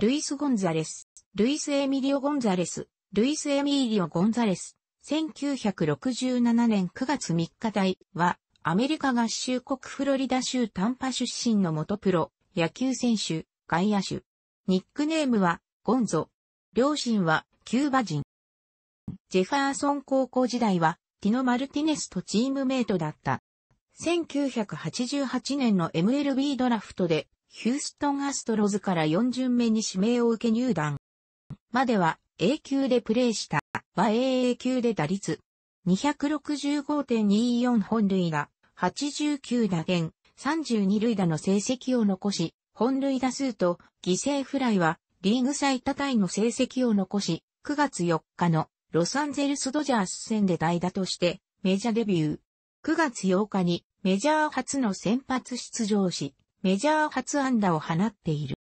ルイス・ゴンザレス、ルイス・エミリオ・ゴンザレス、ルイス・エミリオ・ゴンザレス、1967年9月3日台は、アメリカ合衆国フロリダ州短波出身の元プロ、野球選手、外野手。ニックネームは、ゴンゾ。両親は、キューバ人。ジェファーソン高校時代は、ティノ・マルティネスとチームメイトだった。1988年の MLB ドラフトでヒューストンアストロズから4巡目に指名を受け入団。までは A 級でプレーした、和 AA 級で打率。265.24本塁打、89打点、32塁打の成績を残し、本塁打数と犠牲フライはリーグ最多タイの成績を残し、9月4日のロサンゼルスドジャース戦で代打としてメジャーデビュー。9月8日にメジャー初の先発出場し、メジャー初安打を放っている。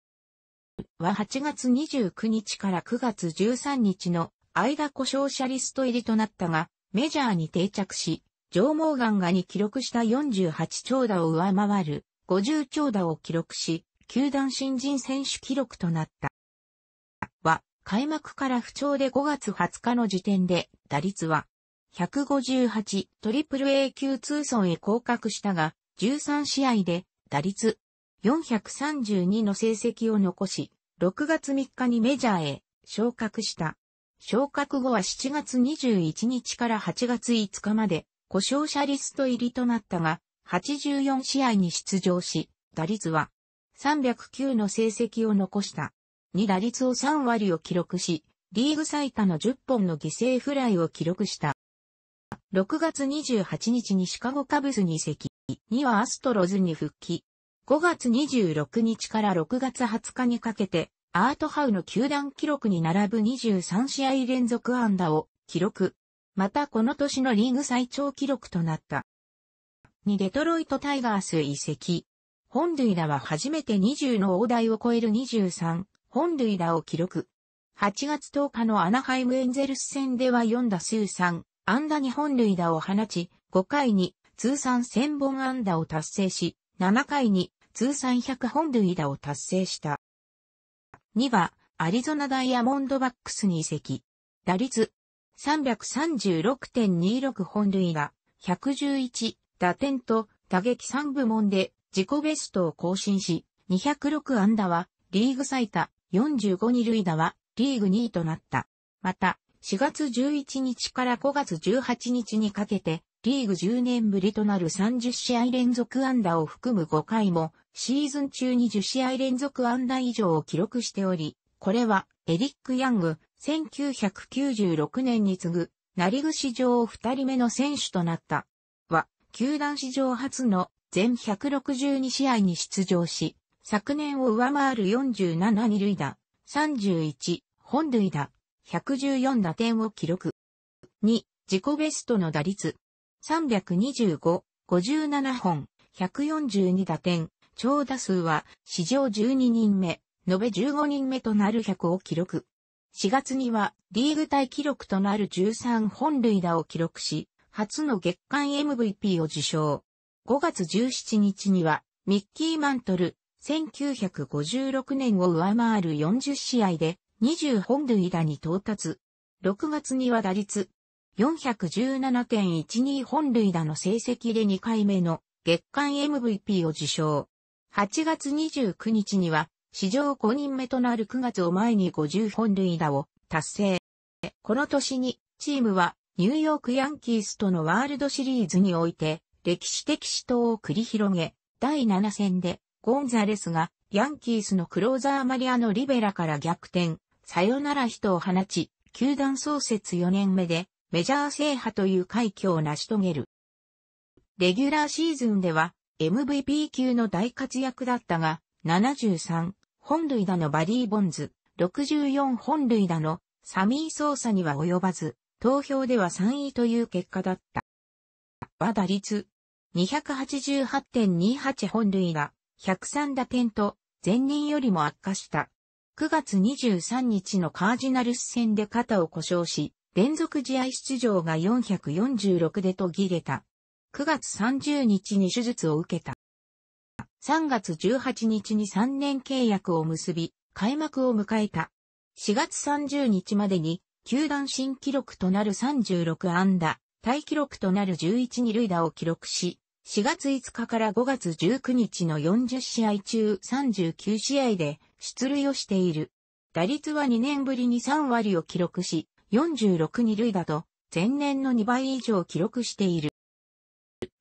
は8月29日から9月13日の間故障者リスト入りとなったが、メジャーに定着し、上毛ガンガに記録した48長打を上回る50長打を記録し、球団新人選手記録となった。は、開幕から不調で5月20日の時点で、打率は、158トリプル A 級通損へ降格したが、13試合で、打率432の成績を残し、6月3日にメジャーへ昇格した。昇格後は7月21日から8月5日まで、故障者リスト入りとなったが、84試合に出場し、打率は309の成績を残した。2打率を3割を記録し、リーグ最多の10本の犠牲フライを記録した。6月28日にシカゴカブスに移籍、2はアストロズに復帰。5月26日から6月20日にかけて、アートハウの球団記録に並ぶ23試合連続安打を記録。またこの年のリーグ最長記録となった。にデトロイトタイガース移籍。本塁打は初めて20の大台を超える23本塁打を記録。8月10日のアナハイムエンゼルス戦では4打数3安打2本塁打を放ち、5回に通算1000本安打を達成し、7回に通算100本塁打を達成した。2は、アリゾナダイヤモンドバックスに移籍。打率336.26本塁打、111打点と打撃3部門で自己ベストを更新し、206安打はリーグ最多、45二塁打はリーグ2位となった。また、4月11日から5月18日にかけて、リーグ10年ぶりとなる30試合連続安打を含む5回もシーズン中に10試合連続安打以上を記録しており、これはエリック・ヤング、1996年に次ぐ、なりぐ史上2人目の選手となった。は、球団史上初の全162試合に出場し、昨年を上回る47二塁打、31本塁打、114打点を記録。2、自己ベストの打率。325、57本、142打点、長打数は史上12人目、延べ15人目となる100を記録。4月にはリーグ対記録となる13本塁打を記録し、初の月間 MVP を受賞。5月17日にはミッキー・マントル、1956年を上回る40試合で20本塁打に到達。6月には打率417.12本塁打の成績で2回目の月間 MVP を受賞。8月29日には、史上5人目となる9月を前に50本塁打を達成。この年に、チームはニューヨークヤンキースとのワールドシリーズにおいて、歴史的死闘を繰り広げ、第7戦で、ゴンザレスが、ヤンキースのクローザーマリアのリベラから逆転、さよなら人を放ち、球団創設4年目で、メジャー制覇という快挙を成し遂げる。レギュラーシーズンでは、MVP 級の大活躍だったが、73本塁打のバリー・ボンズ、64本塁打のサミー・ソーサには及ばず、投票では3位という結果だった。は打率288.28本塁打、103打点と前年よりも悪化した。9月23日のカージナルス戦で肩を故障し、連続試合出場が446で途切れた。9月30日に手術を受けた。3月18日に3年契約を結び、開幕を迎えた。4月30日までに、球団新記録となる36安打、大記録となる11二塁打を記録し、4月5日から5月19日の40試合中39試合で出塁をしている。打率は2年ぶりに3割を記録し、46二塁打と前年の2倍以上記録している。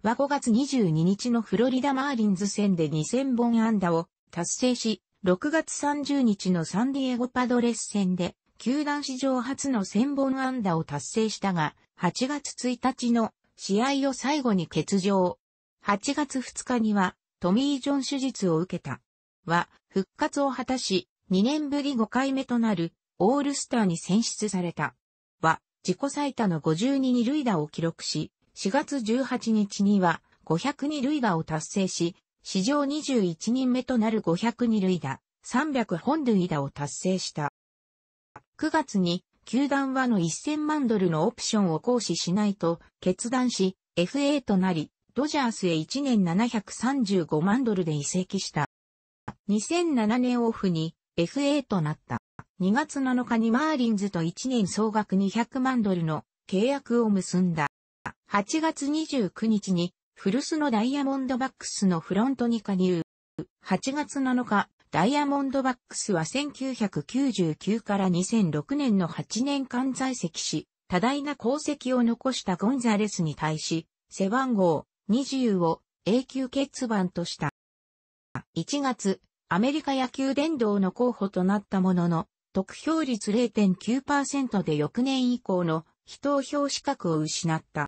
は5月22日のフロリダマーリンズ戦で2000本安打を達成し、6月30日のサンディエゴパドレス戦で、球団史上初の1000本安打を達成したが、8月1日の試合を最後に欠場。8月2日には、トミー・ジョン手術を受けた。は、復活を果たし、2年ぶり5回目となる、オールスターに選出された。は、自己最多の52二塁打を記録し、4月18日には502塁打を達成し、史上21人目となる502塁打、300本塁打を達成した。9月に、球団はの1000万ドルのオプションを行使しないと決断し、FA となり、ドジャースへ1年735万ドルで移籍した。2007年オフに FA となった。2月7日にマーリンズと1年総額200万ドルの契約を結んだ。8月29日に、古巣のダイヤモンドバックスのフロントに加入。8月7日、ダイヤモンドバックスは1999から2006年の8年間在籍し、多大な功績を残したゴンザレスに対し、背番号20を永久欠番とした。1月、アメリカ野球殿堂の候補となったものの、得票率0.9%で翌年以降の非投票資格を失った。